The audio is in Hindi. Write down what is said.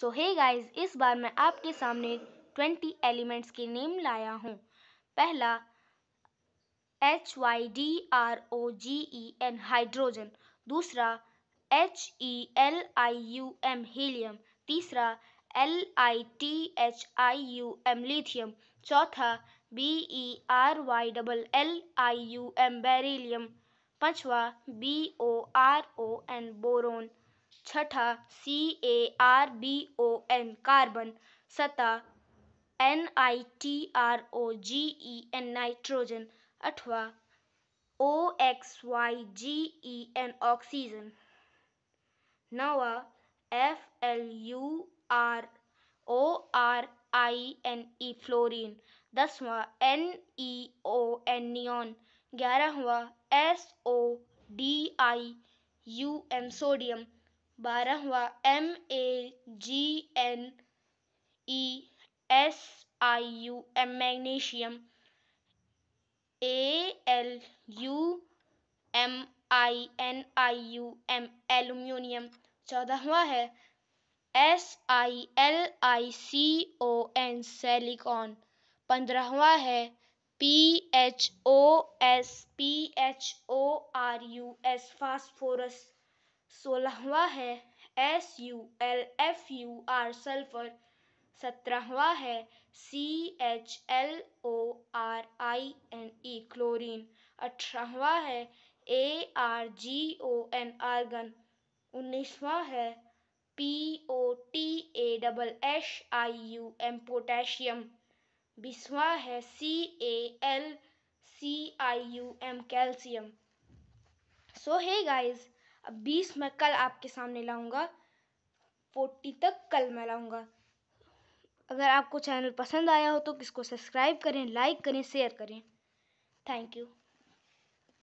सो हे गाइस इस बार मैं आपके सामने ट्वेंटी एलिमेंट्स के नेम लाया हूँ पहला H Y D R O G E N hydrogen दूसरा H E L I U M helium तीसरा L I T H I U M lithium चौथा B E R Y double L I U M beryllium पाँचवा B O R O N boron छठा C A R B O N carbon सता N I T R O G E N nitrogen अठवा ओ एक्स वाई जी ई एन ऑक्सीजन नवा F L U R O R I N E fluorine दसवा N E O N neon ग्यारहवा S O D I U M sodium बारहवा M A G N E S I U M magnesium A L U M I N I U M aluminium चौदहवा है S I L I C O N silicon पंद्रहवा है P H O S P H O R you S phosphorus सोलहवा है S U L F U R sulphur सत्रहवा है C H L O R I N E chlorine अठारहवा है A R G O N argon उन्नीसवा है P O T A double S I U M potassium बीसवा है C A L C I U M calcium so hey guys अब बीस मैं कल आपके सामने लाऊंगा फोर्टी तक कल मैं लाऊंगा अगर आपको चैनल पसंद आया हो तो इसको सब्सक्राइब करें लाइक करें शेयर करें थैंक यू